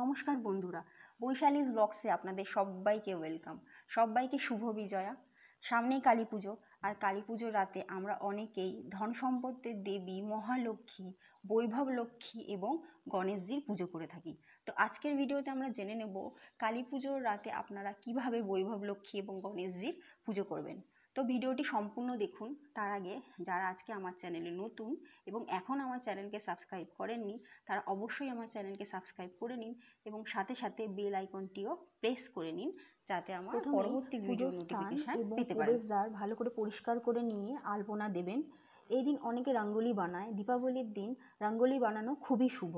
নমস্কার বন্ধুরা বৈশালীজ ব্লগসে আপনাদের সবাইকে ওয়েলকাম সবাইকে শুভ বিজয়া সামনেই কালী পুজো আর কালী পুজোর রাতে আমরা অনেকেই ধন সম্পদের দেবী মহালক্ষ্মী বৈভব লক্ষ্মী এবং গণেশজির পুজো করে থাকি তো আজকের ভিডিওতে আমরা জেনে নেব কালী পুজোর রাতে আপনারা কিভাবে বৈভব লক্ষ্মী এবং গণেশজির পুজো করবেন তো ভিডিওটি সম্পূর্ণ দেখুন তার আগে যারা আজকে আমার চ্যানেলে নতুন এবং এখন আমার চ্যানেলকে সাবস্ক্রাইব করেননি তারা অবশ্যই আমার চ্যানেলকে সাবস্ক্রাইব করে নিন এবং সাথে সাথে বেল আইকনটিও প্রেস করে নিন যাতে আমার পরবর্তী ভিডিও নোটিফিকেশন পেতে পারেন ভালো করে পরিষ্কার করে নিয়ে আলপনা দেবেন এই দিন অনেকে রাঙ্গলি বানায় দীপাবলির দিন রাঙ্গলি বানানো খুবই শুভ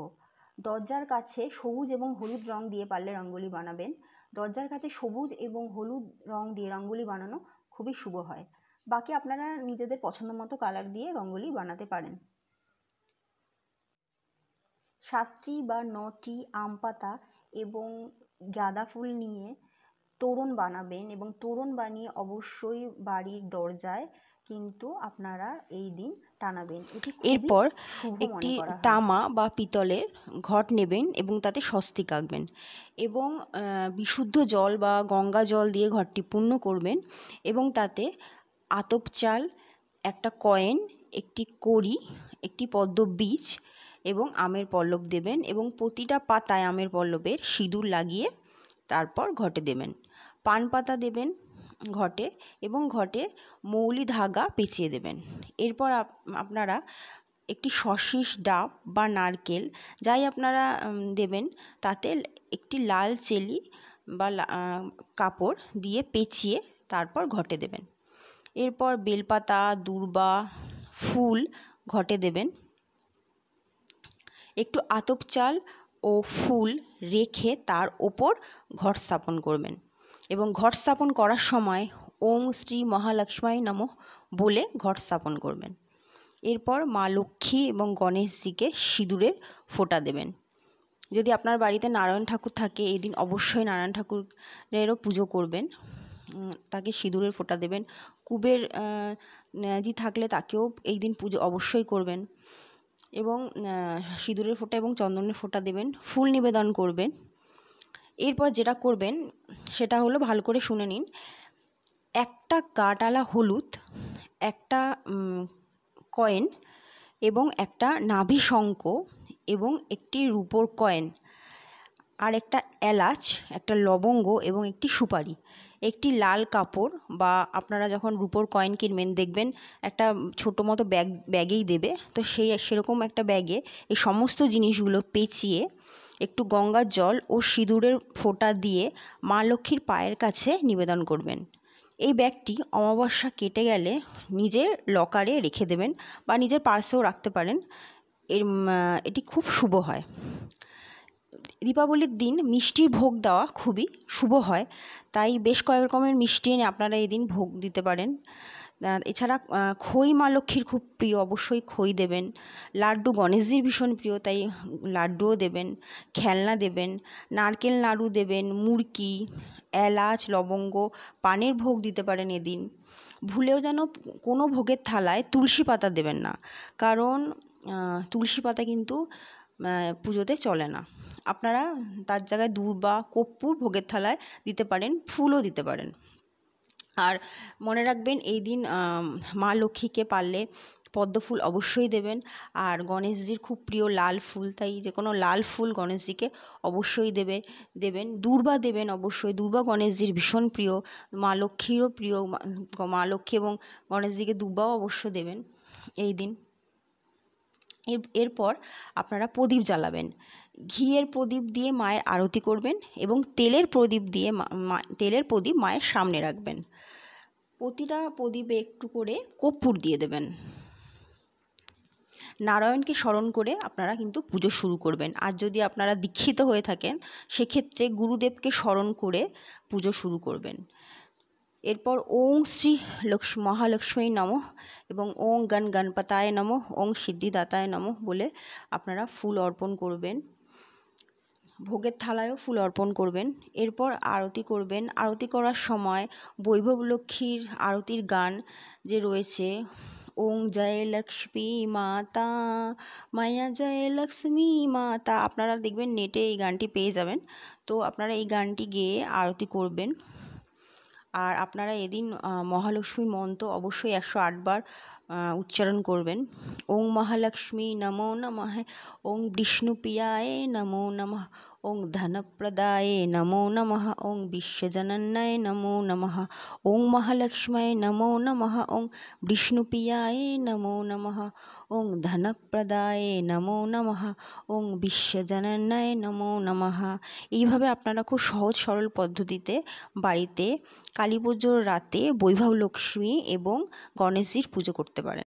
দরজার কাছে সবুজ এবং হলুদ রং দিয়ে পারলে রঙ্গোলি বানাবেন দরজার কাছে সবুজ এবং হলুদ রং দিয়ে রঙ্গোলি বানানো খুবই শুভ হয় বাকি আপনারা নিজেদের পছন্দ মতো কালার দিয়ে রঙ্গোলি বানাতে পারেন সাতটি বা নটি আম পাতা এবং গাঁদা ফুল নিয়ে তোরণ বানাবেন এবং তোরণ বানিয়ে অবশ্যই বাড়ির দরজায় কিন্তু আপনারা এই দিন টানাবেন এরপর একটি তামা বা পিতলের ঘট নেবেন এবং তাতে স্বস্তিক আঁকবেন এবং বিশুদ্ধ জল বা গঙ্গা জল দিয়ে ঘরটি পূর্ণ করবেন এবং তাতে আতপ চাল একটা কয়েন একটি কড়ি একটি পদ্ম বীজ এবং আমের পল্লব দেবেন এবং প্রতিটা পাতায় আমের পল্লবের সিঁদুর লাগিয়ে তারপর ঘটে দেবেন পান পাতা দেবেন ঘটে এবং ঘটে মৌলি ধাগা পেঁচিয়ে দেবেন এরপর আপনারা একটি সশিস ডাব বা নারকেল যাই আপনারা দেবেন তাতে একটি লাল চেলি বা কাপড় দিয়ে পেঁচিয়ে তারপর ঘটে দেবেন এরপর বেলপাতা দুর্বা ফুল ঘটে দেবেন একটু আতপ চাল ও ফুল রেখে তার ওপর ঘট স্থাপন করবেন এবং ঘট স্থাপন করার সময় ওং শ্রী মহালক্ষ্মী নম বলে ঘট স্থাপন করবেন এরপর মা লক্ষ্মী এবং গণেশজিকে সিঁদুরের ফোঁটা দেবেন যদি আপনার বাড়িতে নারায়ণ ঠাকুর থাকে এই দিন অবশ্যই নারায়ণ ঠাকুরেরও পুজো করবেন তাকে সিঁদুরের ফোঁটা দেবেন কুবের জি থাকলে তাকেও এই দিন পুজো অবশ্যই করবেন এবং সিঁদুরের ফোঁটা এবং চন্দনের ফোঁটা দেবেন ফুল নিবেদন করবেন এরপর যেটা করবেন সেটা হলো ভালো করে শুনে নিন একটা কাটালা হলুদ একটা কয়েন এবং একটা নাভি শঙ্ক এবং একটি রুপোর কয়েন আর একটা এলাচ একটা লবঙ্গ এবং একটি সুপারি একটি লাল কাপড় বা আপনারা যখন রুপোর কয়েন কিনবেন দেখবেন একটা ছোটো মতো ব্যাগ ব্যাগেই দেবে তো সেই সেরকম একটা ব্যাগে এই সমস্ত জিনিসগুলো পেঁচিয়ে একটু গঙ্গার জল ও সিঁদুরের ফোঁটা দিয়ে মা লক্ষ্মীর পায়ের কাছে নিবেদন করবেন এই ব্যাগটি অমাবস্যা কেটে গেলে নিজের লকারে রেখে দেবেন বা নিজের পার্সেও রাখতে পারেন এর এটি খুব শুভ হয় দীপাবলির দিন মিষ্টির ভোগ দেওয়া খুবই শুভ হয় তাই বেশ কয়েক রকমের মিষ্টি এনে আপনারা এই দিন ভোগ দিতে পারেন এছাড়া খই মা লক্ষ্মীর খুব প্রিয় অবশ্যই খই দেবেন লাড্ডু গণেশজির ভীষণ প্রিয় তাই লাড্ডুও দেবেন খেলনা দেবেন নারকেল নাড়ু দেবেন মুড়কি এলাচ লবঙ্গ পানের ভোগ দিতে পারেন এদিন ভুলেও যেন কোনো ভোগের থালায় তুলসী পাতা দেবেন না কারণ তুলসী পাতা কিন্তু পুজোতে চলে না আপনারা তার জায়গায় দূর্বা কর্পূর ভোগের থালায় দিতে পারেন ফুলও দিতে পারেন আর মনে রাখবেন এই দিন মা লক্ষ্মীকে পারলে পদ্ম ফুল অবশ্যই দেবেন আর গণেশজির খুব প্রিয় লাল ফুল তাই যে কোনো লাল ফুল গণেশজিকে অবশ্যই দেবে দেবেন দুর্বা দেবেন অবশ্যই দুর্বা গণেশজির ভীষণ প্রিয় মা লক্ষ্মীরও প্রিয় মা লক্ষ্মী এবং গণেশজিকে দুর্বাও অবশ্য দেবেন এই দিন এরপর আপনারা প্রদীপ জ্বালাবেন ঘিয়ের প্রদীপ দিয়ে মায়ের আরতি করবেন এবং তেলের প্রদীপ দিয়ে মা তেলের প্রদীপ মায়ের সামনে রাখবেন প্রতিটা প্রদীপে একটু করে কর্পূর দিয়ে দেবেন নারায়ণকে স্মরণ করে আপনারা কিন্তু পুজো শুরু করবেন আর যদি আপনারা দীক্ষিত হয়ে থাকেন সেক্ষেত্রে গুরুদেবকে স্মরণ করে পুজো শুরু করবেন এরপর ওং শ্রী লক্ষ মহালক্ষ্মী নম এবং ওং গণ গণপতায় নম ওং সিদ্ধিদাতায় নম বলে আপনারা ফুল অর্পণ করবেন ভোগের থালায়ও ফুল অর্পণ করবেন এরপর আরতি করবেন আরতি করার সময় বৈভব লক্ষ্মীর আরতির গান যে রয়েছে ওং জয় লক্ষ্মী মাতা মায়া জয় লক্ষ্মী মাতা আপনারা দেখবেন নেটে এই গানটি পেয়ে যাবেন তো আপনারা এই গানটি গেয়ে আরতি করবেন আর আপনারা এদিন মহালক্ষ্মী মন্ত্র অবশ্যই একশো আটবার উচ্চারণ করবেন ওং মহালক্ষ্মী নমো নম ওং বিষ্ণুপ্রিয়ায় নমো নমঃ ওং ধনপ্রদায়ে নমো নম ওং বিশ্বজনন্যায় নমো নমঃ ওং মহালক্ষ্ময় নমো নম ওং বিষ্ণুপ্রিয়ায় নমো নমঃ ওং ধনপ্রদায়ে নমো নম ওং বিশ্বজনন্যায় নমো নম এইভাবে আপনারা খুব সহজ সরল পদ্ধতিতে বাড়িতে কালী পুজোর রাতে বৈভব লক্ষ্মী এবং গণেশজির পুজো করতে করতে পারেন